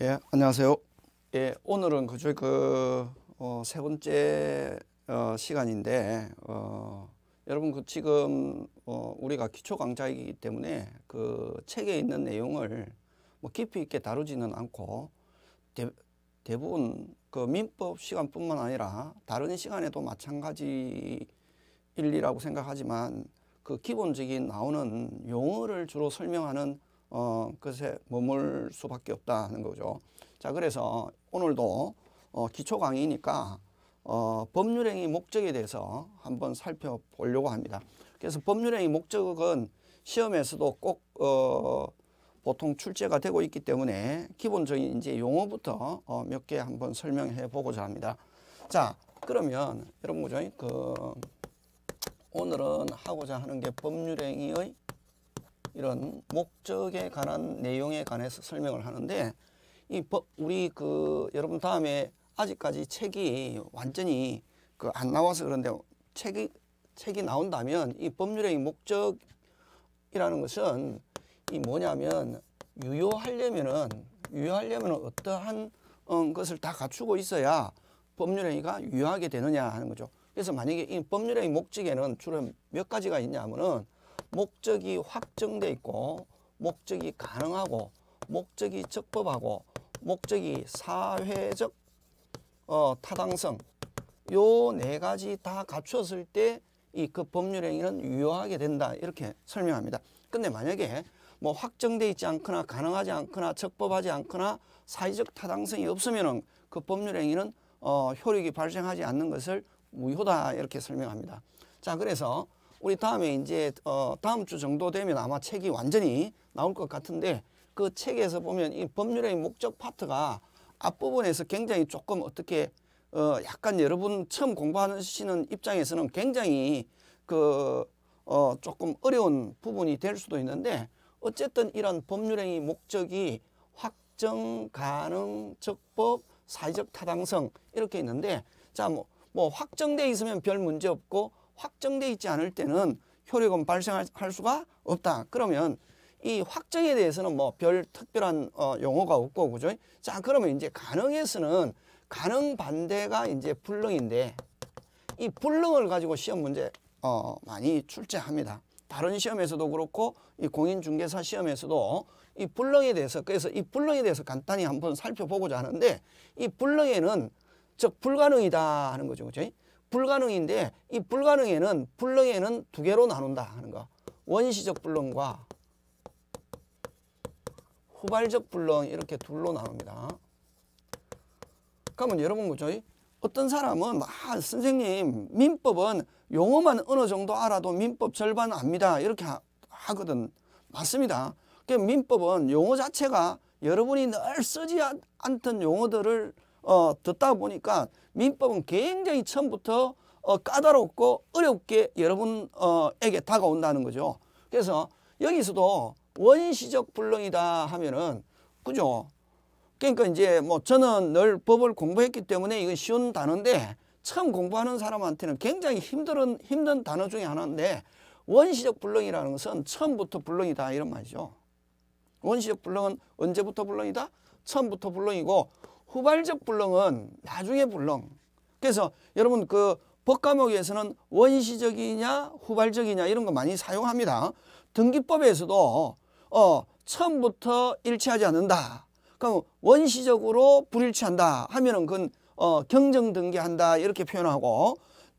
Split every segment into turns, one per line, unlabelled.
예, 안녕하세요. 예, 오늘은 그저 그, 어, 세 번째, 어, 시간인데, 어, 여러분 그 지금, 어, 우리가 기초 강좌이기 때문에 그 책에 있는 내용을 뭐 깊이 있게 다루지는 않고 대, 대부분 그 민법 시간뿐만 아니라 다른 시간에도 마찬가지 일리라고 생각하지만 그 기본적인 나오는 용어를 주로 설명하는 어, 그것에 머물 수밖에 없다는 거죠. 자, 그래서 오늘도 어, 기초 강의니까 어, 법률행위 목적에 대해서 한번 살펴보려고 합니다. 그래서 법률행위 목적은 시험에서도 꼭 어, 보통 출제가 되고 있기 때문에 기본적인 이제 용어부터 어, 몇 개 한번 설명해 보고자 합니다. 자, 그러면 여러분 그그 오늘은 하고자 하는 게 법률행위의 이런 목적에 관한 내용에 관해서 설명을 하는데 이 법, 우리 그 여러분 다음에 아직까지 책이 완전히 그 안 나와서 그런데 책이 책이 나온다면 이 법률의 목적이라는 것은 이 뭐냐면 유효하려면은 유효하려면 어떠한 어, 것을 다 갖추고 있어야 법률행위가 유효하게 되느냐 하는 거죠. 그래서 만약에 이 법률행위 목적에는 주로 몇 가지가 있냐면은 목적이 확정돼 있고 목적이 가능하고 목적이 적법하고 목적이 사회적 어, 타당성 요 네 가지 다 갖췄을 때 이 그 법률 행위는 유효하게 된다 이렇게 설명합니다. 근데 만약에 뭐 확정돼 있지 않거나 가능하지 않거나 적법하지 않거나 사회적 타당성이 없으면은 그 법률 행위는 어, 효력이 발생하지 않는 것을 무효다 이렇게 설명합니다. 자 그래서 우리 다음에 이제 어 다음 주 정도 되면 아마 책이 완전히 나올 것 같은데 그 책에서 보면 이 법률의 목적 파트가 앞부분에서 굉장히 조금 어떻게 어 약간 여러분 처음 공부하시는 입장에서는 굉장히 그어 조금 어려운 부분이 될 수도 있는데 어쨌든 이런 법률행위 목적이 확정 가능 적법 사회적 타당성 이렇게 있는데 자뭐 뭐 확정돼 있으면 별 문제 없고 확정돼 있지 않을 때는 효력은 발생할 수가 없다. 그러면 이 확정에 대해서는 뭐 별 특별한 어, 용어가 없고 그죠? 자 그러면 이제 가능에서는 가능 반대가 이제 불능인데 이 불능을 가지고 시험 문제 어, 많이 출제합니다. 다른 시험에서도 그렇고 이 공인중개사 시험에서도 이 불능에 대해서 그래서 이 불능에 대해서 간단히 한번 살펴보고자 하는데 이 불능에는 즉 불가능이다 하는 거죠. 그죠? 불가능인데 이 불가능에는 불능에는 두 개로 나눈다 하는 거. 원시적 불능과 후발적 불능 이렇게 둘로 나눕니다. 그러면 그러니까 여러분 그죠? 어떤 사람은 아, 선생님 민법은 용어만 어느 정도 알아도 민법 절반 압니다 이렇게 하, 거든 맞습니다. 그 민법은 용어 자체가 여러분이 늘 쓰지 않던 용어들을 어, 듣다 보니까 민법은 굉장히 처음부터 어, 까다롭고 어렵게 여러분에게 다가온다는 거죠. 그래서 여기서도 원시적 불능이다 하면은 그죠? 그러니까 이제 뭐 저는 늘 법을 공부했기 때문에 이건 쉬운 단어인데 처음 공부하는 사람한테는 굉장히 힘든 힘든 단어 중에 하나인데 원시적 불능이라는 것은 처음부터 불능이다 이런 말이죠. 원시적 불능은 언제부터 불능이다? 처음부터 불능이고 후발적 불능은 나중에 불능. 그래서 여러분 그 법과목에서는 원시적이냐 후발적이냐 이런 거 많이 사용합니다. 등기법에서도 어 처음부터 일치하지 않는다. 그럼 원시적으로 불일치한다 하면은 그건 어 경정 등기한다 이렇게 표현하고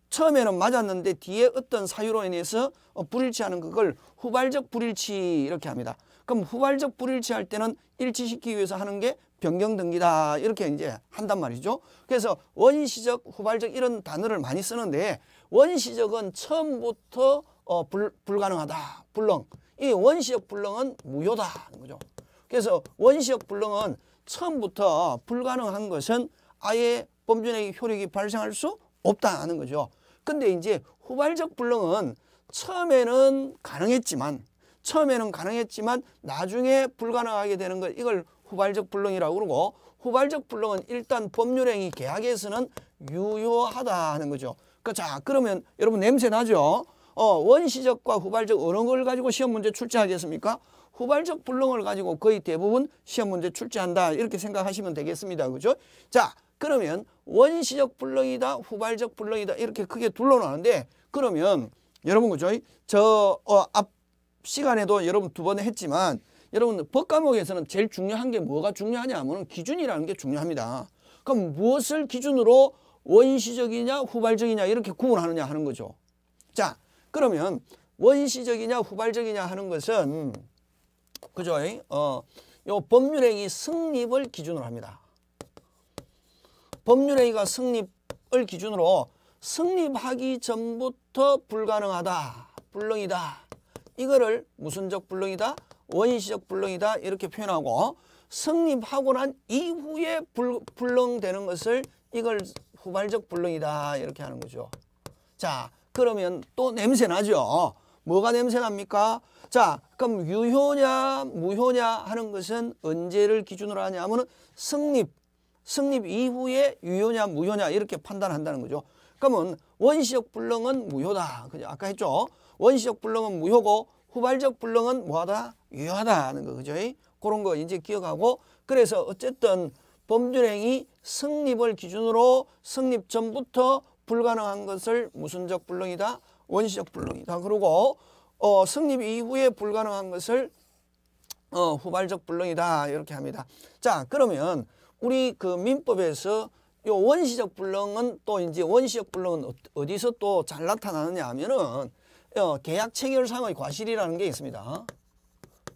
처음에는 맞았는데 뒤에 어떤 사유로 인해서 어 불일치하는 그걸 후발적 불일치 이렇게 합니다. 그럼 후발적 불일치할 때는 일치시키기 위해서 하는 게 변경 등기다 이렇게 이제 한단 말이죠. 그래서 원시적, 후발적 이런 단어를 많이 쓰는데 원시적은 처음부터 어, 불, 불가능하다, 불능. 이 원시적 불능은 무효다 하는 거죠. 그래서 원시적 불능은 처음부터 불가능한 것은 아예 범죄의 효력이 발생할 수 없다 는 거죠. 근데 이제 후발적 불능은 처음에는 가능했지만 처음에는 가능했지만 나중에 불가능하게 되는 걸 이걸 후발적 불능이라고 그러고 후발적 불능은 일단 법률행위 계약에서는 유효하다는 거죠. 그, 자 그러면 여러분 냄새 나죠? 어, 원시적과 후발적 어느 걸 가지고 시험 문제 출제하겠습니까? 후발적 불능을 가지고 거의 대부분 시험 문제 출제한다 이렇게 생각하시면 되겠습니다. 그죠? 자 그러면 원시적 불능이다 후발적 불능이다 이렇게 크게 둘러나는데 그러면 여러분 그죠? 저 어, 시간에도 여러분 두 번 했지만 여러분 법 과목에서는 제일 중요한 게 뭐가 중요하냐 하면 기준이라는 게 중요합니다. 그럼 무엇을 기준으로 원시적이냐 후발적이냐 이렇게 구분하느냐 하는 거죠. 자 그러면 원시적이냐 후발적이냐 하는 것은 그죠? 어, 요 법률행위 승립을 기준으로 합니다. 법률행위가 승립을 기준으로 승립하기 전부터 불가능하다, 불능이다. 이거를 무슨적 불능이다? 원시적 불능이다 이렇게 표현하고 성립하고 난 이후에 불, 불능되는 것을 이걸 후발적 불능이다 이렇게 하는 거죠. 자 그러면 또 냄새 나죠. 뭐가 냄새 납니까? 자 그럼 유효냐 무효냐 하는 것은 언제를 기준으로 하냐 하면 은 성립 성립 이후에 유효냐 무효냐 이렇게 판단한다는 거죠. 그러면 원시적 불능은 무효다. 그죠? 아까 했죠. 원시적 불능은 무효고 후발적 불능은 뭐하다? 유효하다는 거 그죠? 그런 거 이제 기억하고 그래서 어쨌든 범죄행위 성립을 기준으로 성립 전부터 불가능한 것을 무순적 불능이다 원시적 불능이다 그러고 어, 성립 이후에 불가능한 것을 어, 후발적 불능이다 이렇게 합니다 자 그러면 우리 그 민법에서 요 원시적 불능은 또 이제 원시적 불능은 어, 어디서 또 잘 나타나느냐 하면은 어, 계약 체결 상의 과실이라는 게 있습니다.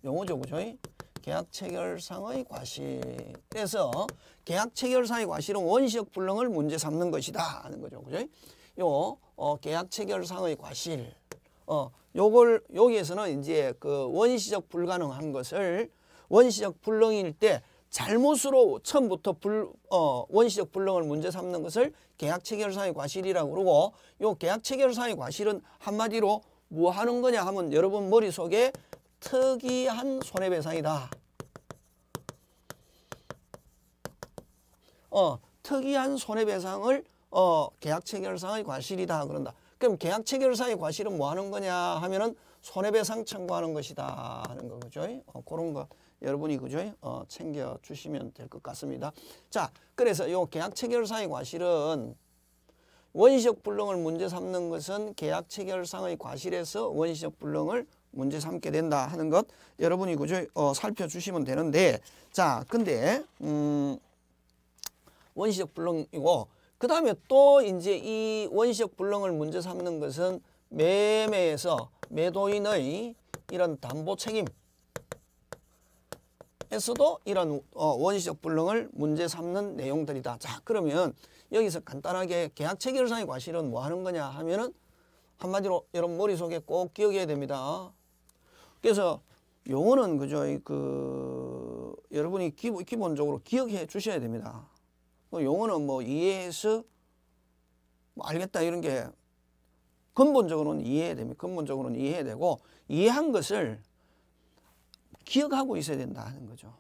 영어죠, 그죠? 계약 체결상의 과실에서 계약 체결상의 과실은 원시적 불능을 문제 삼는 것이다 하는 거죠, 그죠? 요 어, 계약 체결상의 과실, 어, 요걸 여기에서는 이제 그 원시적 불가능한 것을 원시적 불능일 때 잘못으로 처음부터 불, 어, 원시적 불능을 문제 삼는 것을 계약 체결상의 과실이라고 그러고 요 계약 체결상의 과실은 한마디로 뭐 하는 거냐 하면 여러분 머릿속에 특이한 손해배상이다. 어, 특이한 손해배상을 어, 계약 체결상의 과실이다 그런다. 그럼 계약 체결상의 과실은 뭐 하는 거냐 하면은 손해배상 청구하는 것이다 하는 거죠 어, 그런 거 여러분이 그죠? 어, 챙겨 주시면 될 것 같습니다. 자, 그래서 요 계약 체결상의 과실은 원시적 불능을 문제 삼는 것은 계약 체결상의 과실에서 원시적 불능을 문제 삼게 된다 하는 것 여러분이 그저 어, 살펴주시면 되는데 자 근데 음, 원시적 불능이고 그 다음에 또 이제 이 원시적 불능을 문제 삼는 것은 매매에서 매도인의 이런 담보 책임 에서도 이런 어, 원시적 불능을 문제 삼는 내용들이다. 자 그러면 여기서 간단하게 계약 체결상의 과실은 뭐 하는 거냐 하면은 한마디로 여러분 머릿속에 꼭 기억해야 됩니다. 그래서 용어는 그죠. 그 여러분이 기, 기본적으로 기억해 주셔야 됩니다. 뭐 용어는 뭐 이해해서 뭐 알겠다 이런 게 근본적으로는 이해해야 됩니다. 근본적으로는 이해해야 되고 이해한 것을 기억하고 있어야 된다 는 거죠.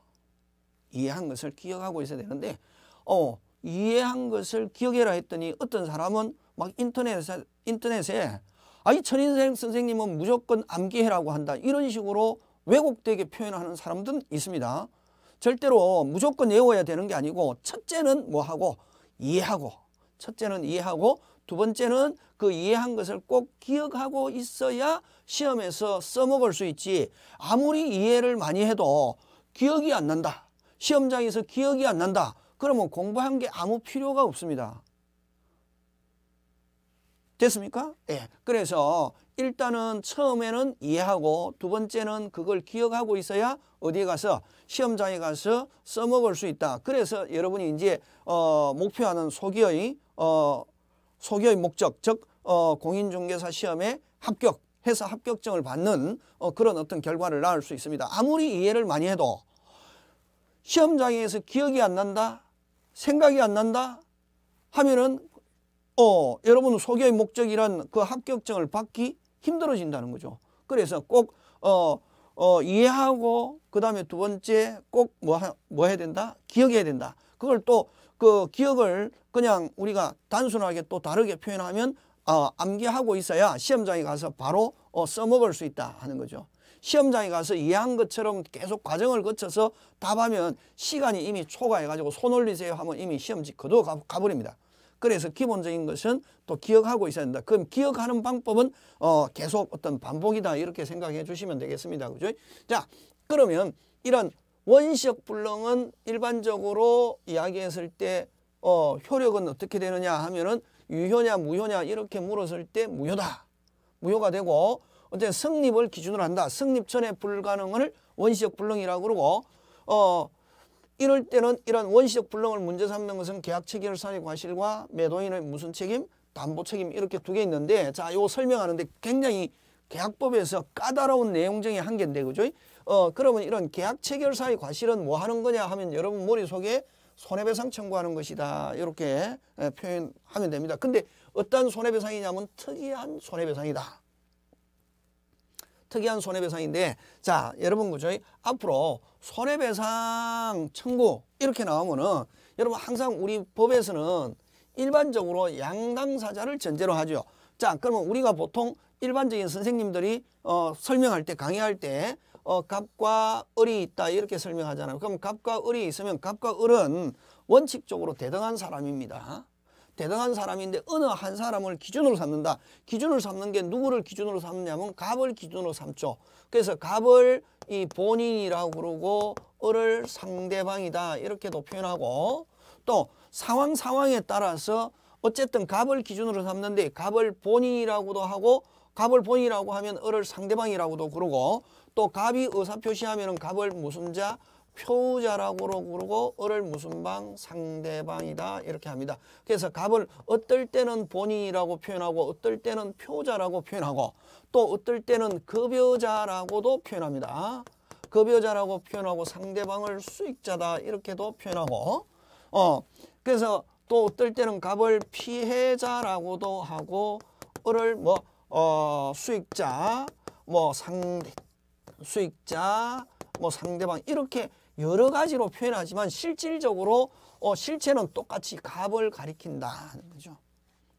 이해한 것을 기억하고 있어야 되는데 어 이해한 것을 기억해라 했더니 어떤 사람은 막 인터넷에 인터넷에 아이 천인 선생님은 무조건 암기해라고 한다. 이런 식으로 왜곡되게 표현하는 사람들은 있습니다. 절대로 무조건 외워야 되는 게 아니고 첫째는 뭐하고 이해하고 첫째는 이해하고 두 번째는 그 이해한 것을 꼭 기억하고 있어야 시험에서 써먹을 수 있지 아무리 이해를 많이 해도 기억이 안 난다. 시험장에서 기억이 안 난다. 그러면 공부한 게 아무 필요가 없습니다. 됐습니까? 예. 그래서 일단은 처음에는 이해하고 두 번째는 그걸 기억하고 있어야 어디에 가서 시험장에 가서 써먹을 수 있다. 그래서 여러분이 이제 어, 목표하는 소기의 어, 소기의 목적 즉 어, 공인중개사 시험에 합격 해서 합격증을 받는 어, 그런 어떤 결과를 낳을 수 있습니다. 아무리 이해를 많이 해도 시험장에서 기억이 안 난다 생각이 안 난다 하면은 어, 여러분 소개의 목적이란 그 합격증을 받기 힘들어진다는 거죠. 그래서 꼭 어, 어, 이해하고 그 다음에 두 번째 꼭 뭐 뭐 해야 된다? 기억해야 된다. 그걸 또 그 기억을 그냥 우리가 단순하게 또 다르게 표현하면 어, 암기하고 있어야 시험장에 가서 바로 어, 써먹을 수 있다 하는 거죠. 시험장에 가서 이해한 것처럼 계속 과정을 거쳐서 답하면 시간이 이미 초과해가지고 손 올리세요 하면 이미 시험지 거둬 가버립니다. 그래서 기본적인 것은 또 기억하고 있어야 된다. 그럼 기억하는 방법은 어 계속 어떤 반복이다 이렇게 생각해 주시면 되겠습니다. 그죠? 자, 그러면 이런 원시적 불능은 일반적으로 이야기했을 때 어, 효력은 어떻게 되느냐 하면은 유효냐 무효냐 이렇게 물었을 때 무효다. 무효가 되고 어쨌든 성립을 기준으로 한다. 성립 전에 불가능을 원시적 불능이라고 그러고 어, 이럴 때는 이런 원시적 불능을 문제 삼는 것은 계약 체결 사례 과실과 매도인의 무슨 책임? 담보 책임 이렇게 두 개 있는데 자, 요 설명하는데 굉장히 계약법에서 까다로운 내용 중에 한 개인데 그죠? 어, 그러면 이런 계약 체결 사이 과실은 뭐 하는 거냐 하면 여러분 머릿속에 손해배상 청구하는 것이다. 이렇게 예, 표현하면 됩니다. 근데 어떤 손해배상이냐면 특이한 손해배상이다. 특이한 손해배상인데 자 여러분 그죠 앞으로 손해배상 청구 이렇게 나오면은 여러분 항상 우리 법에서는 일반적으로 양당사자를 전제로 하죠 자 그러면 우리가 보통 일반적인 선생님들이 어, 설명할 때 강의할 때 어, 갑과 을이 있다 이렇게 설명하잖아요 그럼 갑과 을이 있으면 갑과 을은 원칙적으로 대등한 사람입니다 대단한 사람인데 어느 한 사람을 기준으로 삼는다. 기준을 삼는 게 누구를 기준으로 삼냐면 갑을 기준으로 삼죠. 그래서 갑을 이 본인이라고 그러고 을을 상대방이다 이렇게도 표현하고 또 상황 상황에 따라서 어쨌든 갑을 기준으로 삼는데 갑을 본인이라고도 하고 갑을 본이라고 하면 을을 상대방이라고도 그러고 또 갑이 의사표시하면 갑을 무슨 자 표자라고 그러고 을을 무슨 방? 상대방이다 이렇게 합니다. 그래서 갑을 어떨 때는 본인이라고 표현하고 어떨 때는 표자라고 표현하고 또 어떨 때는 급여자라고도 표현합니다. 급여자라고 표현하고 상대방을 수익자다 이렇게도 표현하고 어 그래서 또 어떨 때는 갑을 피해자라고도 하고 을을 뭐 어, 수익자 뭐상 수익자 뭐 상대방 이렇게 여러 가지로 표현하지만 실질적으로 어, 실체는 똑같이 값을 가리킨다 는 거죠.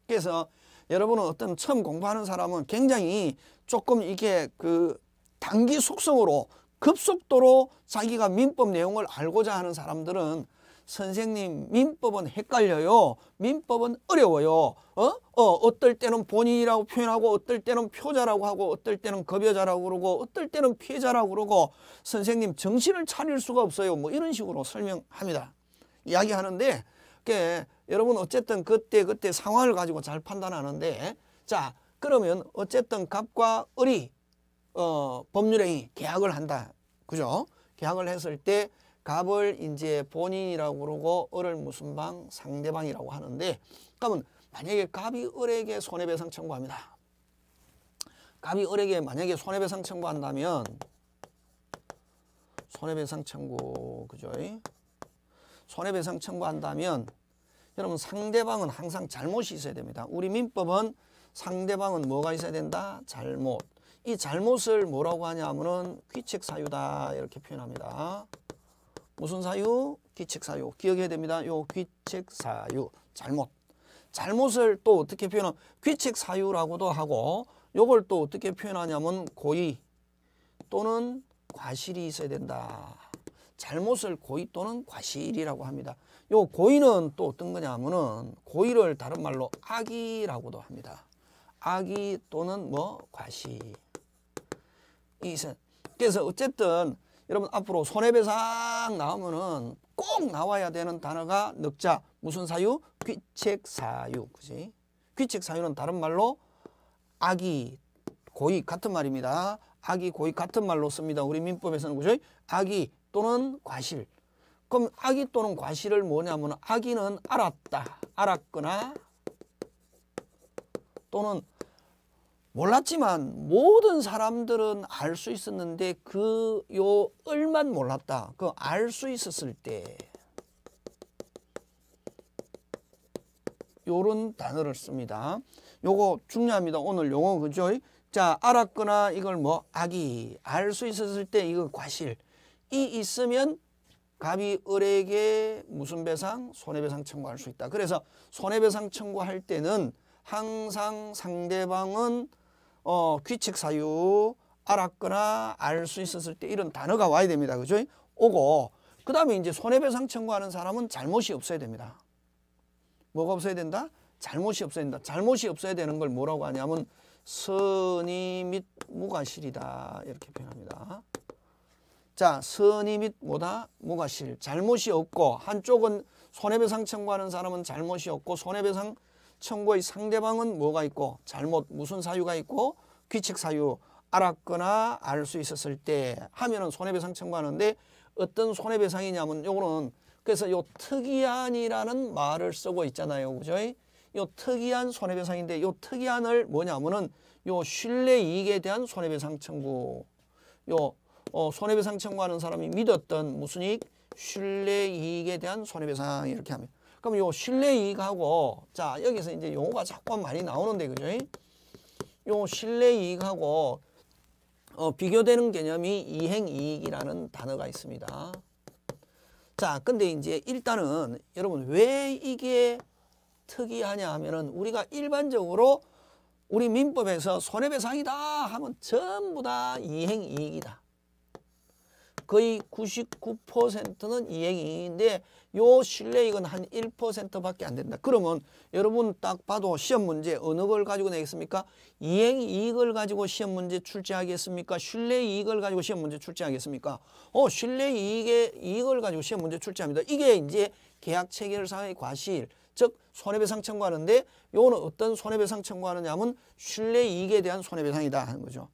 그래서 여러분은 어떤 처음 공부하는 사람은 굉장히 조금 이게 그 단기 속성으로 급속도로 자기가 민법 내용을 알고자 하는 사람들은 선생님 민법은 헷갈려요. 민법은 어려워요. 어? 어, 어떨 때는 본인이라고 표현하고 어떨 때는 표자라고 하고 어떨 때는 급여자라고 그러고 어떨 때는 피해자라고 그러고 선생님 정신을 차릴 수가 없어요. 뭐 이런 식으로 설명합니다. 이야기하는데 그게 여러분 어쨌든 그때 그때 상황을 가지고 잘 판단하는데 자 그러면 어쨌든 갑과 을이 어, 법률행위 계약을 한다. 그죠? 계약을 했을 때 갑을 이제 본인이라고 그러고 을을 무슨 방 상대방이라고 하는데 그러면 만약에 갑이 을에게 손해배상 청구합니다. 갑이 을에게 만약에 손해배상 청구한다면 손해배상 청구 그죠? 손해배상 청구한다면 여러분 상대방은 항상 잘못이 있어야 됩니다. 우리 민법은 상대방은 뭐가 있어야 된다? 잘못. 이 잘못을 뭐라고 하냐 면은 귀책사유다 이렇게 표현합니다. 무슨 사유? 귀책 사유. 기억해야 됩니다. 요 귀책 사유. 잘못. 잘못을 또 어떻게 표현 귀책 사유라고도 하고 요걸 또 어떻게 표현하냐면 고의 또는 과실이 있어야 된다. 잘못을 고의 또는 과실이라고 합니다. 요 고의는 또 어떤 거냐면은 고의를 다른 말로 악의라고도 합니다. 악의 또는 뭐 과실. 이 그래서 어쨌든 여러분 앞으로 손해배상 나오면은 꼭 나와야 되는 단어가 넉자 무슨 사유? 귀책 사유 그지? 귀책 사유는 다른 말로 악이 고의 같은 말입니다. 악이 고의 같은 말로 씁니다. 우리 민법에서는 그죠? 악이 또는 과실 그럼 악의 또는 과실을 뭐냐면 악의는 알았다 알았거나 또는 몰랐지만 모든 사람들은 알 수 있었는데 그 요 을만 몰랐다. 그 알 수 있었을 때 요런 단어를 씁니다. 요거 중요합니다. 오늘 용어 그죠? 자 알았거나 이걸 뭐 아기 알 수 있었을 때 이거 과실 이 있으면 갑이 을에게 무슨 배상? 손해배상 청구할 수 있다. 그래서 손해배상 청구할 때는 항상 상대방은 어, 귀책 사유 알았거나 알 수 있었을 때 이런 단어가 와야 됩니다. 그죠? 오고 그 다음에 이제 손해배상 청구하는 사람은 잘못이 없어야 됩니다. 뭐가 없어야 된다? 잘못이 없어야 된다. 잘못이 없어야 되는 걸 뭐라고 하냐면 선의 및 무과실이다 이렇게 표현합니다. 자, 선의 및 뭐다? 무과실. 잘못이 없고 한쪽은 손해배상 청구하는 사람은 잘못이 없고 손해배상 청구의 상대방은 뭐가 있고 잘못 무슨 사유가 있고 귀책 사유 알았거나 알 수 있었을 때 하면은 손해배상 청구하는데 어떤 손해배상이냐면 요거는 그래서 요 특이한이라는 말을 쓰고 있잖아요. 그죠? 요 특이한 손해배상인데 요 특이한을 뭐냐면은 요 신뢰 이익에 대한 손해배상 청구 요 어, 손해배상 청구하는 사람이 믿었던 무슨 이익 신뢰 이익에 대한 손해배상 이렇게 하면 그럼 요 실내 이익하고 자 여기서 이제 용어가 자꾸 많이 나오는데 그죠? 요 실내 이익하고 어, 비교되는 개념이 이행 이익이라는 단어가 있습니다. 자 근데 이제 일단은 여러분 왜 이게 특이하냐 하면은 우리가 일반적으로 우리 민법에서 손해배상이다 하면 전부 다 이행이익이다. 거의 99%는 이행이익인데 요 신뢰익은 한 1%밖에 안 된다. 그러면 여러분 딱 봐도 시험 문제 어느 걸 가지고 내겠습니까? 이행이익을 가지고 시험 문제 출제하겠습니까? 신뢰이익을 가지고 시험 문제 출제하겠습니까? 어, 신뢰이익의 이익을 가지고 시험 문제 출제합니다. 이게 이제 계약 체결 상의 과실, 즉 손해배상 청구하는데 요거는 어떤 손해배상 청구하느냐 하면 신뢰이익에 대한 손해배상이다 하는 거죠.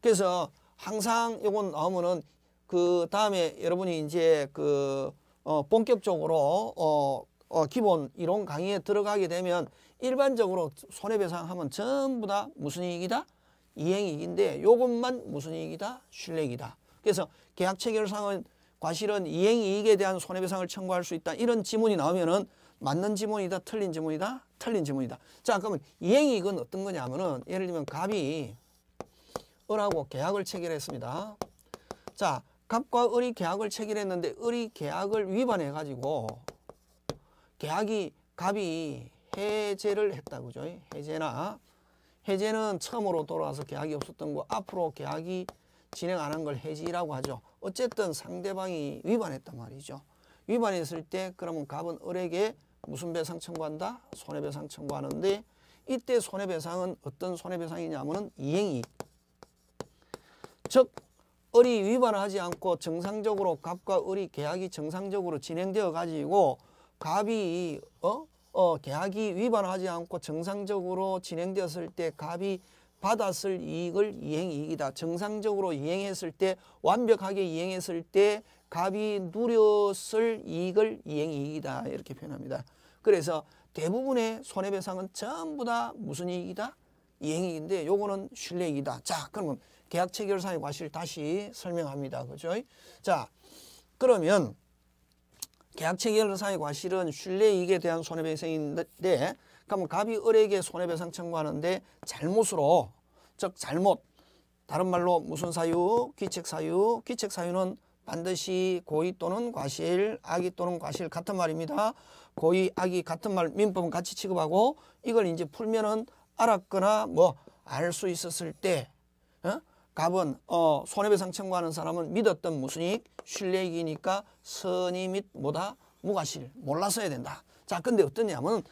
그래서 항상 요건 나오면은 그 다음에 여러분이 이제 그 어, 본격적으로 어, 어, 기본 이론 강의에 들어가게 되면 일반적으로 손해배상하면 전부 다 무슨 이익이다? 이행이익인데 요것만 무슨 이익이다? 실례이익이다 그래서 계약 체결상은 과실은 이행이익에 대한 손해배상을 청구할 수 있다. 이런 지문이 나오면은 맞는 지문이다, 틀린 지문이다, 틀린 지문이다. 자, 그러면 이행이익은 어떤 거냐면은 하 예를 들면 갑이 을하고 계약을 체결했습니다. 자, 갑과 을이 계약을 체결했는데 을이 계약을 위반해 가지고 계약이 갑이 해제를 했다 그죠 해제나 해제는 처음으로 돌아와서 계약이 없었던 거 앞으로 계약이 진행 안 한 걸 해지라고 하죠 어쨌든 상대방이 위반했단 말이죠 위반했을 때 그러면 갑은 을에게 무슨 배상 청구한다 손해배상 청구하는데 이때 손해배상은 어떤 손해배상이냐면은 이행이즉 을이 위반을 하지 않고 정상적으로 갑과 을이 계약이 정상적으로 진행되어 가지고 갑이 어? 어, 계약이 위반하지 않고 정상적으로 진행되었을 때 갑이 받았을 이익을 이행이익이다. 정상적으로 이행했을 때 완벽하게 이행했을 때 갑이 누렸을 이익을 이행이익이다. 이렇게 표현합니다. 그래서 대부분의 손해배상은 전부 다 무슨 이익이다? 이행이익인데 요거는 신뢰이익이다. 자 그러면 계약 체결상의 과실 다시 설명합니다. 그죠? 자, 그러면 계약 체결상의 과실은 신뢰이익에 대한 손해배상인데 그러면 갑이 을에게 손해배상 청구하는데 잘못으로 즉 잘못 다른 말로 무슨 사유, 기책 사유, 기책 사유는 반드시 고의 또는 과실, 악의 또는 과실 같은 말입니다. 고의, 악의 같은 말 민법은 같이 취급하고 이걸 이제 풀면은 알았거나 뭐 알 수 있었을 때 어? 갑은 어, 손해배상 청구하는 사람은 믿었던 무슨 이익? 신뢰이익이니까 선의 및 뭐다? 무과실. 몰라서 야 된다. 자 근데 어떠냐면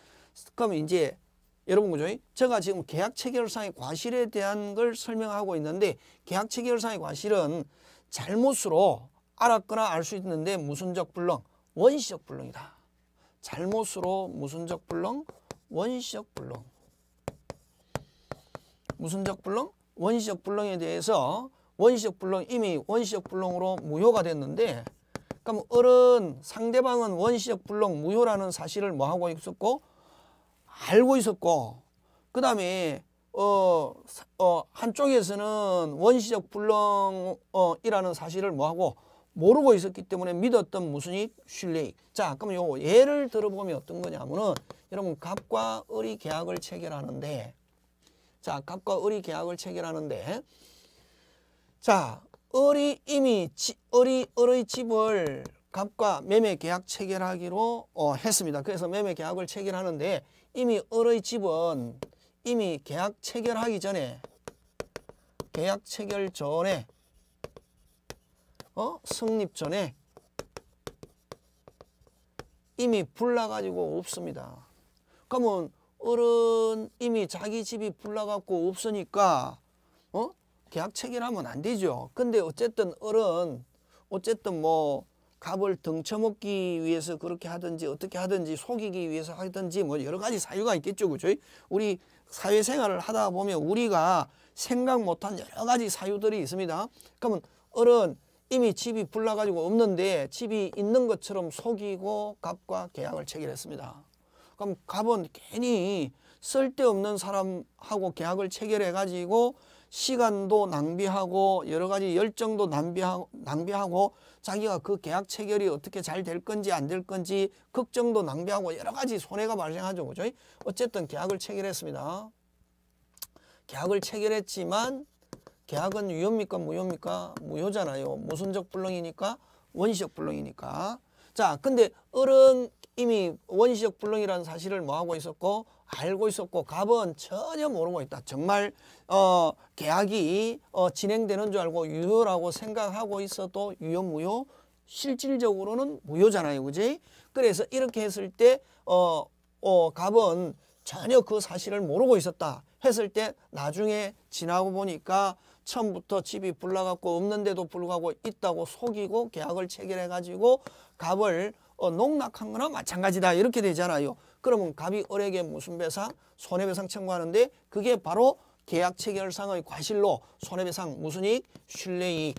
그럼 이제 여러분 그죠? 제가 지금 계약 체결상의 과실에 대한 걸 설명하고 있는데 계약 체결상의 과실은 잘못으로 알았거나 알 수 있는데 무순적 불능, 원시적 불능이다. 잘못으로 무순적 불능, 원시적 불능. 무순적 불능, 원시적 불능에 대해서 원시적 불능 이미 원시적 불능으로 무효가 됐는데 그럼 어른 상대방은 원시적 불능 무효라는 사실을 뭐하고 있었고 알고 있었고 그 다음에 어, 어, 한쪽에서는 원시적 불능이라는 사실을 뭐하고 모르고 있었기 때문에 믿었던 무슨익 신뢰익 자 그럼 요 예를 들어보면 어떤 거냐면은 여러분 갑과 을이 계약을 체결하는데 자, 갑과 을이 계약을 체결하는데 자, 을이 이미 지, 을이 을의 집을 갑과 매매 계약 체결하기로 어, 했습니다. 그래서 매매 계약을 체결하는데 이미 을의 집은 이미 계약 체결하기 전에 계약 체결 전에 어? 성립 전에 이미 불나가지고 없습니다. 그러면 어른 이미 자기 집이 불나갖고 없으니까 어? 계약 체결하면 안 되죠. 근데 어쨌든 어른 어쨌든 뭐 갑을 등쳐먹기 위해서 그렇게 하든지 어떻게 하든지 속이기 위해서 하든지 뭐 여러 가지 사유가 있겠죠. 그죠? 우리 사회생활을 하다 보면 우리가 생각 못한 여러 가지 사유들이 있습니다. 그러면 어른 이미 집이 불나가지고 없는데 집이 있는 것처럼 속이고 갑과 계약을 체결했습니다. 그럼 갑은 괜히 쓸데없는 사람하고 계약을 체결해 가지고 시간도 낭비하고 여러 가지 열정도 낭비하고, 낭비하고 자기가 그 계약 체결이 어떻게 잘 될 건지 안 될 건지 걱정도 낭비하고 여러 가지 손해가 발생하죠. 그죠? 어쨌든 계약을 체결했습니다. 계약을 체결했지만 계약은 위험입니까 무효입니까? 무효잖아요. 무순적 불능이니까 원시적 불능이니까. 자, 근데 어른 이미 원시적 불능이라는 사실을 뭐하고 있었고 알고 있었고 갑은 전혀 모르고 있다. 정말 어, 계약이 어, 진행되는 줄 알고 유효라고 생각하고 있어도 유효무효 실질적으로는 무효잖아요. 그지? 그래서 이렇게 했을 때 어, 어, 갑은 전혀 그 사실을 모르고 있었다 했을 때 나중에 지나고 보니까 처음부터 집이 불나갖고 없는데도 불구하고 있다고 속이고 계약을 체결해가지고 갑을 어, 농락한 거나 마찬가지다 이렇게 되잖아요. 그러면 갑이 을에게 무슨 배상? 손해배상 청구하는데 그게 바로 계약 체결상의 과실로 손해배상 무슨 이익? 신뢰이익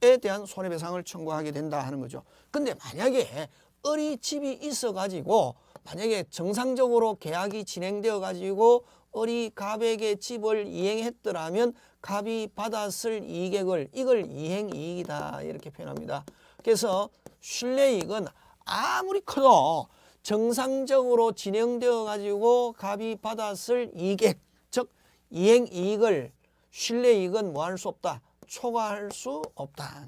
에 대한 손해배상을 청구하게 된다 하는 거죠. 근데 만약에 을이 집이 있어가지고 만약에 정상적으로 계약이 진행되어가지고 을이 갑에게 집을 이행했더라면 갑이 받았을 이익액을 이걸 이행이익이다 이렇게 표현합니다. 그래서 신뢰익은 아무리 커도 정상적으로 진행되어 가지고 갑이 받았을 이익 즉 이행 이익을 신뢰익은 뭐 할 수 없다 초과할 수 없다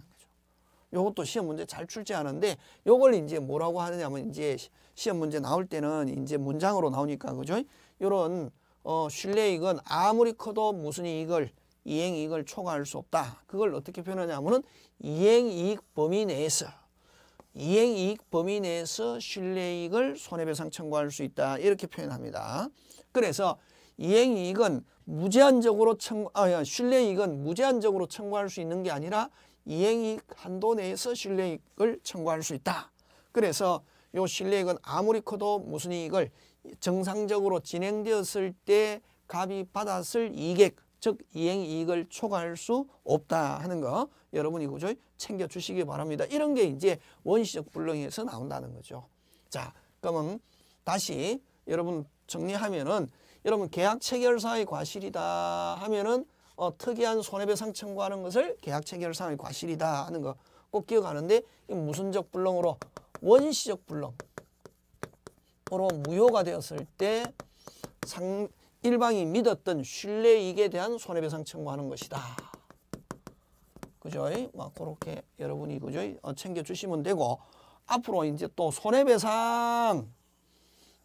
요것도 시험 문제 잘 출제하는데 요걸 이제 뭐라고 하느냐면 이제 시험 문제 나올 때는 이제 문장으로 나오니까 그죠? 요런 어 신뢰익은 아무리 커도 무슨 이익을 이행이익을 초과할 수 없다. 그걸 어떻게 표현하냐면은 이행이익 범위 내에서 이행이익 범위 내에서 신뢰이익을 손해배상 청구할 수 있다. 이렇게 표현합니다. 그래서 이행이익은 무제한적으로 청구, 아, 신뢰이익은 무제한적으로 청구할 수 있는 게 아니라 이행이익 한도 내에서 신뢰이익을 청구할 수 있다. 그래서 요 신뢰이익은 아무리 커도 무슨 이익을 정상적으로 진행되었을 때 갑이 받았을 이익액 즉 이행 이익을 초과할 수 없다 하는 거 여러분 이 구조 챙겨주시기 바랍니다. 이런 게 이제 원시적 불능에서 나온다는 거죠. 자 그러면 다시 여러분 정리하면은 여러분 계약 체결사의 과실이다 하면은 어, 특이한 손해배상 청구하는 것을 계약 체결사의 과실이다 하는 거 꼭 기억하는데 이무슨적 불능으로 원시적 불능으로 무효가 되었을 때 상, 일방이 믿었던 신뢰이익에 대한 손해배상 청구하는 것이다. 그죠? 막 뭐, 그렇게 여러분이 그죠? 어, 챙겨주시면 되고 앞으로 이제 또 손해배상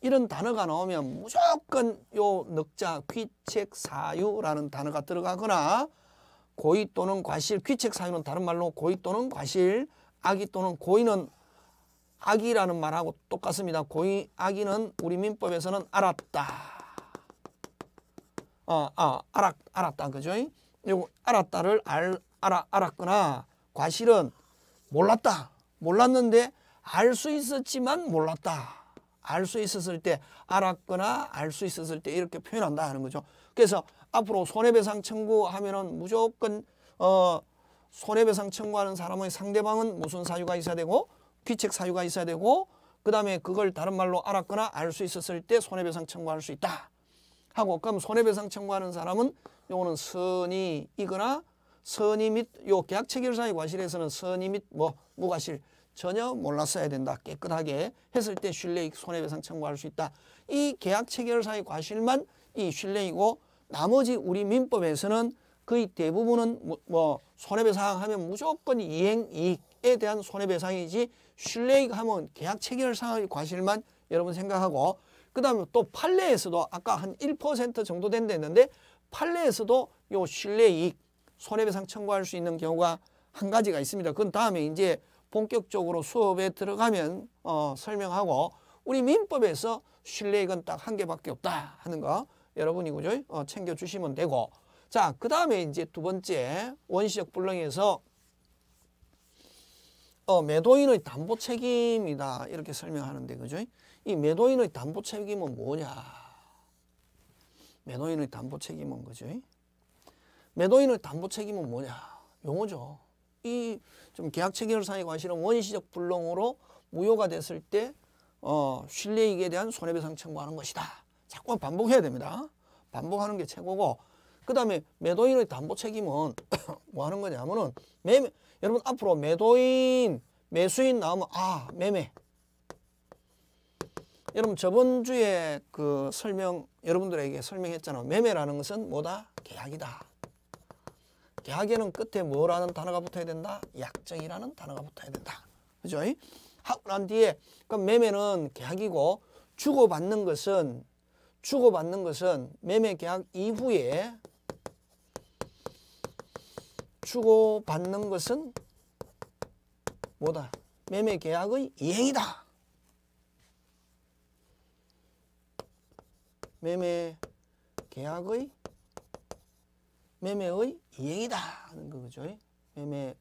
이런 단어가 나오면 무조건 요 넉자 귀책 사유라는 단어가 들어가거나 고의 또는 과실 귀책 사유는 다른 말로 고의 또는 과실 악의 또는 고의는 악이라는 말하고 똑같습니다. 고의 악의는 우리 민법에서는 알았다. 어, 아, 알았, 알았다 그죠? 요 알았다를 알, 알아, 알았거나 과실은 몰랐다. 몰랐는데 알 수 있었지만 몰랐다. 알 수 있었을 때 알았거나 알 수 있었을 때 이렇게 표현한다 하는 거죠. 그래서 앞으로 손해배상 청구하면은 무조건 어 손해배상 청구하는 사람의 상대방은 무슨 사유가 있어야 되고 귀책 사유가 있어야 되고 그 다음에 그걸 다른 말로 알았거나 알 수 있었을 때 손해배상 청구할 수 있다. 하고 그럼 손해배상 청구하는 사람은 요거는 선의이거나 선의 및요 계약 체결 사이 과실에서는 선의 및뭐 무과실 전혀 몰랐어야 된다. 깨끗하게 했을 때 신뢰익 손해배상 청구할 수 있다. 이 계약 체결 사이 과실만 이 신뢰이고 나머지 우리 민법에서는 거의 대부분은 뭐, 뭐 손해배상 하면 무조건 이행이익에 대한 손해배상이지 신뢰익 하면 계약 체결 사항의 과실만 여러분 생각하고 그 다음에 또 판례에서도 아까 한 1% 정도 된다 했는데 판례에서도 요 신뢰이익 손해배상 청구할 수 있는 경우가 한 가지가 있습니다. 그건 다음에 이제 본격적으로 수업에 들어가면 어, 설명하고 우리 민법에서 신뢰이익은 딱 한 개밖에 없다 하는 거 여러분이 그죠? 어, 챙겨주시면 되고 자그 다음에 이제 두 번째 원시적 불능에서 어, 매도인의 담보 책임이다 이렇게 설명하는데 그죠? 이 매도인의 담보 책임은 뭐냐? 매도인의 담보 책임은 그죠? 매도인의 담보 책임은 뭐냐? 용어죠. 이 좀 계약 체결상에 관시는 원시적 불능으로 무효가 됐을 때 어, 신뢰익에 대한 손해배상 청구하는 것이다. 자꾸 반복해야 됩니다. 반복하는 게 최고고 그 다음에 매도인의 담보 책임은 뭐 하는 거냐면은 매매 여러분 앞으로 매도인, 매수인 나오면 아 매매. 여러분 저번 주에 그 설명 여러분들에게 설명했잖아 매매라는 것은 뭐다? 계약이다. 계약에는 끝에 뭐라는 단어가 붙어야 된다? 약정이라는 단어가 붙어야 된다. 그죠? 하고 난 뒤에 그럼 매매는 계약이고 주고받는 것은 주고받는 것은 매매 계약 이후에 주고받는 것은 뭐다? 매매 계약의 이행이다. 매매 계약의 매매의 이행이다 하는 거죠. 매매의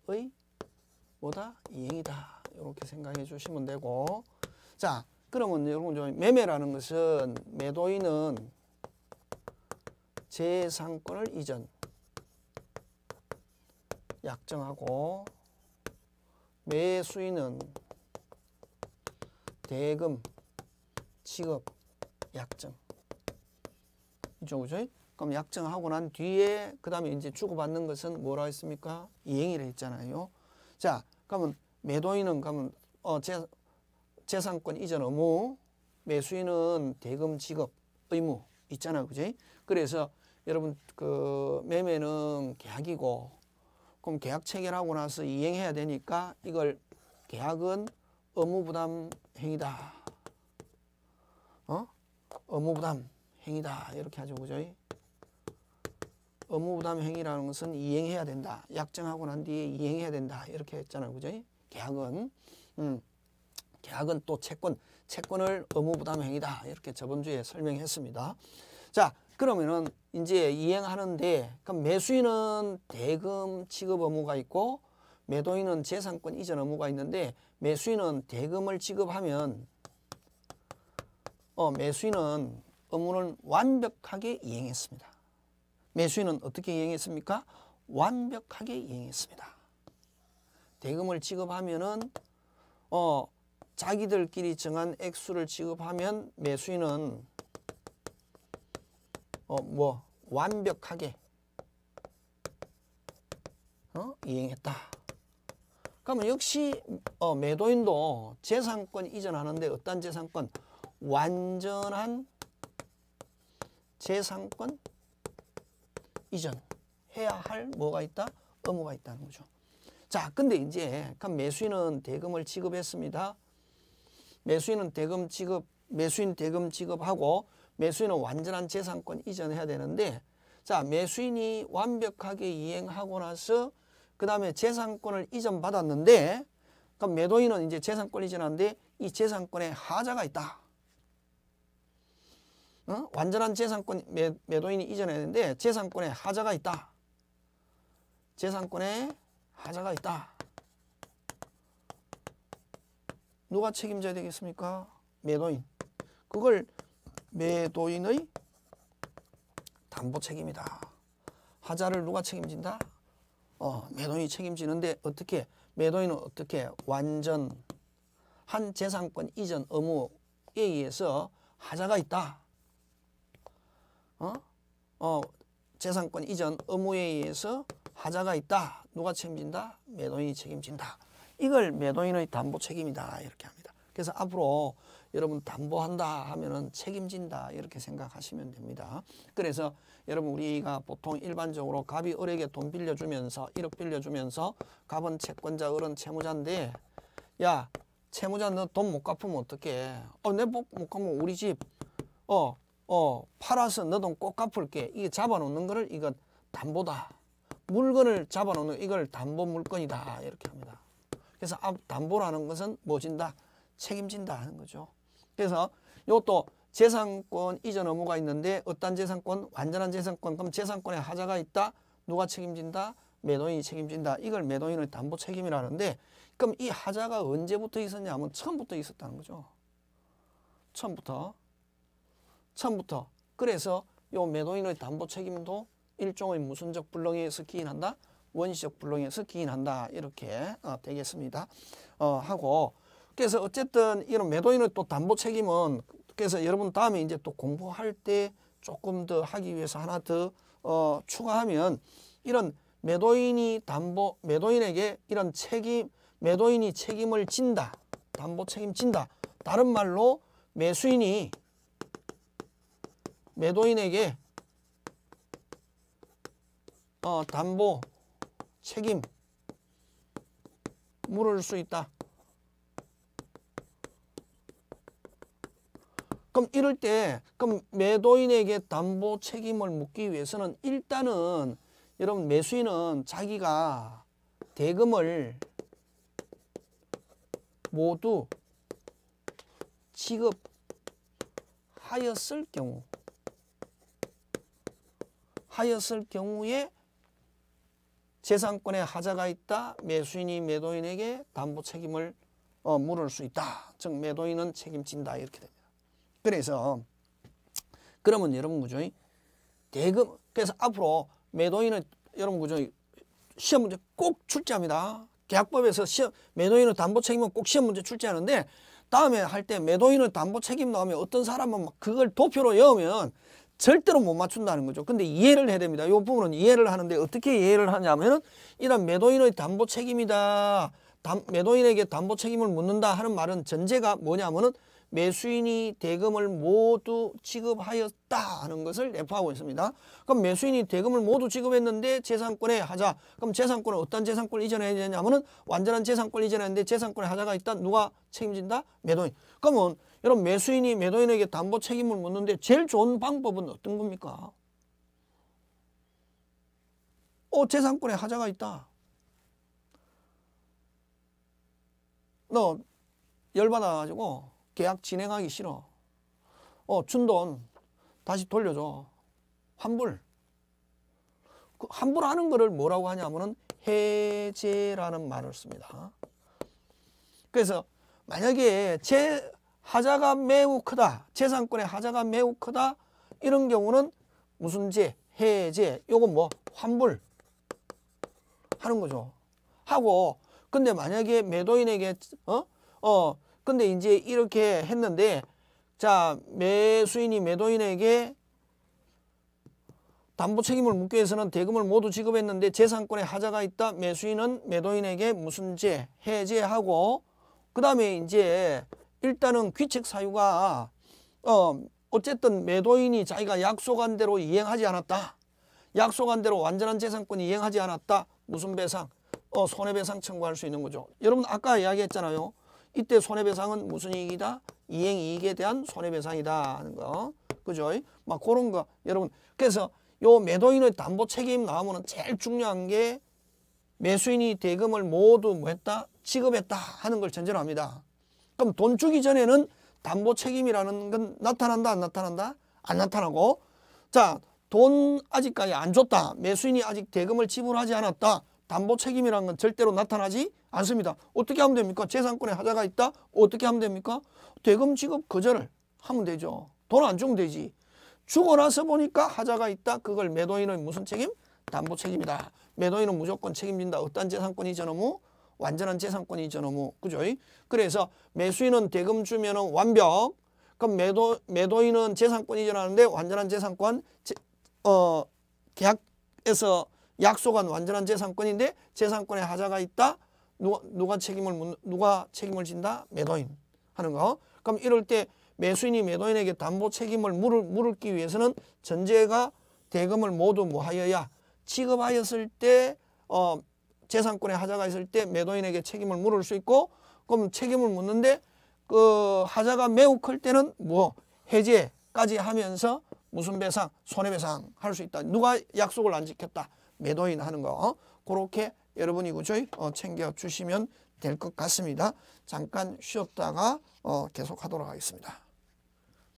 뭐다? 이행이다. 이렇게 생각해 주시면 되고 자 그러면 여러분 매매라는 것은 매도인은 재산권을 이전 약정하고 매 수인은 대금, 직업, 약정 이죠 그죠? 그럼 약정하고 난 뒤에 그 다음에 이제 주고받는 것은 뭐라 했습니까? 이행이라 했잖아요. 자 그러면 매도인은 그러면 어, 재, 재산권 이전 의무 매수인은 대금 지급 의무 있잖아요. 그지? 그래서 여러분 그 매매는 계약이고 그럼 계약 체결하고 나서 이행해야 되니까 이걸 계약은 업무부담 행위다. 어? 의무부담 행위다. 이렇게 하죠. 그죠? 의무부담 행위라는 것은 이행해야 된다. 약정하고 난 뒤에 이행해야 된다. 이렇게 했잖아요. 그죠? 계약은. 음. 계약은 또 채권, 채권을 의무부담 행위다. 이렇게 저번 주에 설명했습니다. 자, 그러면은 이제 이행하는데 그럼 매수인은 대금 지급 의무가 있고 매도인은 재산권 이전 의무가 있는데 매수인은 대금을 지급하면 어, 매수인은 의무를 완벽하게 이행했습니다. 매수인은 어떻게 이행했습니까? 완벽하게 이행했습니다. 대금을 지급하면은 어, 자기들끼리 정한 액수를 지급하면 매수인은 어, 뭐 완벽하게 어? 이행했다. 그러면 역시 어, 매도인도 재산권 이전하는데 어떤 재산권? 완전한 재산권 이전해야 할 뭐가 있다? 의무가 있다는 거죠. 자, 근데 이제 그럼 매수인은 대금을 지급했습니다. 매수인은 대금 지급, 매수인 대금 지급하고 매수인은 완전한 재산권 이전해야 되는데 자 매수인이 완벽하게 이행하고 나서 그 다음에 재산권을 이전받았는데 그럼 매도인은 이제 재산권 이전하는데 이 재산권에 하자가 있다. 어? 완전한 재산권 매, 매도인이 이전해야되는데 재산권에 하자가 있다. 재산권에 하자가 있다. 누가 책임져야 되겠습니까? 매도인. 그걸 매도인의 담보 책임이다. 하자를 누가 책임진다? 어, 매도인이 책임지는데 어떻게 매도인은 어떻게 완전 한 재산권 이전 의무에 의해서 하자가 있다. 어? 어, 재산권 이전 의무에 의해서 하자가 있다. 누가 책임진다? 매도인이 책임진다. 이걸 매도인의 담보 책임이다. 이렇게 합니다. 그래서 앞으로 여러분 담보한다 하면은 책임진다 이렇게 생각하시면 됩니다. 그래서 여러분 우리가 보통 일반적으로 갑이 을에게 돈 빌려주면서 1억 빌려주면서 갑은 채권자 을은 채무자인데 야 채무자 너 돈 못 갚으면 어떡해 어내못 갚으면 우리 집어어 어, 팔아서 너 돈 꼭 갚을게 이게 잡아놓는 거를 이건 담보다 물건을 잡아놓는 이걸 담보 물건이다 이렇게 합니다. 그래서 아, 담보라는 것은 뭐진다 책임진다 하는 거죠. 그래서 이것도 재산권 이전 의무가 있는데 어떤 재산권? 완전한 재산권. 그럼 재산권에 하자가 있다. 누가 책임진다? 매도인이 책임진다. 이걸 매도인의 담보 책임이라는데 그럼 이 하자가 언제부터 있었냐 면 처음부터 있었다는 거죠. 처음부터. 처음부터. 그래서 요 매도인의 담보 책임도 일종의 무슨적 불능에서 기인한다. 원시적 불능에서 기인한다. 이렇게 어, 되겠습니다. 어, 하고 그래서 어쨌든 이런 매도인의 또 담보 책임은 그래서 여러분 다음에 이제 또 공부할 때 조금 더 하기 위해서 하나 더 어, 추가하면 이런 매도인이 담보 매도인에게 이런 책임 매도인이 책임을 진다 담보 책임진다 다른 말로 매수인이 매도인에게 어, 담보 책임 물을 수 있다. 그럼 이럴 때 그럼 매도인에게 담보 책임을 묻기 위해서는 일단은 여러분 매수인은 자기가 대금을 모두 지급하였을 경우 하였을 경우에 재산권에 하자가 있다. 매수인이 매도인에게 담보 책임을 어, 물을 수 있다. 즉 매도인은 책임진다 이렇게 됩니다. 그래서 그러면 여러분 그죠? 대금 그래서 앞으로 매도인은 여러분 그죠? 시험 문제 꼭 출제합니다. 계약법에서 시험 매도인은 담보 책임은 꼭 시험 문제 출제하는데 다음에 할 때 매도인은 담보 책임 나오면 어떤 사람은 막 그걸 도표로 외우면 절대로 못 맞춘다는 거죠. 근데 이해를 해야 됩니다. 이 부분은 이해를 하는데 어떻게 이해를 하냐면은 이런 매도인의 담보 책임이다. 매도인에게 담보 책임을 묻는다 하는 말은 전제가 뭐냐면은 매수인이 대금을 모두 지급하였다 하는 것을 내포하고 있습니다. 그럼 매수인이 대금을 모두 지급했는데 재산권에 하자. 그럼 재산권은 어떤 재산권을 이전해야 되냐면 완전한 재산권을 이전했는데 재산권에 하자가 있다. 누가 책임진다? 매도인. 그러면 여러분 매수인이 매도인에게 담보 책임을 묻는데 제일 좋은 방법은 어떤 겁니까? 어, 재산권에 하자가 있다. 너 열받아가지고 계약 진행하기 싫어. 어, 준 돈 다시 돌려줘. 환불. 그 환불하는 거를 뭐라고 하냐면은 해제라는 말을 씁니다. 그래서 만약에 제 하자가 매우 크다. 재산권의 하자가 매우 크다. 이런 경우는 무슨 제, 해제, 요건 뭐 환불 하는 거죠. 하고 근데 만약에 매도인에게 어? 어 근데 이제 이렇게 했는데 자 매수인이 매도인에게 담보 책임을 묻기 위해서는 대금을 모두 지급했는데 재산권에 하자가 있다. 매수인은 매도인에게 무슨 죄 해제하고 그 다음에 이제 일단은 귀책 사유가 어 어쨌든 매도인이 자기가 약속한 대로 이행하지 않았다. 약속한 대로 완전한 재산권이 이행하지 않았다. 무슨 배상? 어 손해배상 청구할 수 있는 거죠. 여러분 아까 이야기했잖아요. 이때 손해배상은 무슨 이익이다? 이행이익에 대한 손해배상이다 하는 거. 그죠? 막 그런 거. 여러분 그래서 요 매도인의 담보 책임 나오면 제일 중요한 게 매수인이 대금을 모두 뭐 했다? 지급했다 하는 걸 전제로 합니다. 그럼 돈 주기 전에는 담보 책임이라는 건 나타난다 안 나타난다? 안 나타나고 자돈 아직까지 안 줬다. 매수인이 아직 대금을 지불하지 않았다. 담보 책임이라는 건 절대로 나타나지 않습니다. 어떻게 하면 됩니까? 재산권에 하자가 있다? 어떻게 하면 됩니까? 대금 지급 거절을 하면 되죠. 돈 안 주면 되지. 죽어 나서 보니까 하자가 있다. 그걸 매도인은 무슨 책임? 담보 책임이다. 매도인은 무조건 책임진다. 어떤 재산권이 저놈무 완전한 재산권이 저놈무 그죠? 그래서 매수인은 대금 주면 은 완벽. 그럼 매도, 매도인은 재산권이 전하는데 완전한 재산권 제, 어, 계약에서 약속한 완전한 재산권인데 재산권에 하자가 있다. 누가, 누가 책임을 누가 책임을 진다? 매도인 하는 거. 그럼 이럴 때 매수인이 매도인에게 담보 책임을 물을, 물을기 위해서는 전제가 대금을 모두 뭐하여야 지급하였을 때 어, 재산권에 하자가 있을 때 매도인에게 책임을 물을 수 있고 그럼 책임을 묻는데 그 하자가 매우 클 때는 뭐 해제까지 하면서 무슨 배상 손해배상 할 수 있다. 누가 약속을 안 지켰다. 매도인 하는 거 어? 그렇게 여러분이 그죠? 어, 챙겨주시면 될 것 같습니다. 잠깐 쉬었다가 어, 계속하도록 하겠습니다.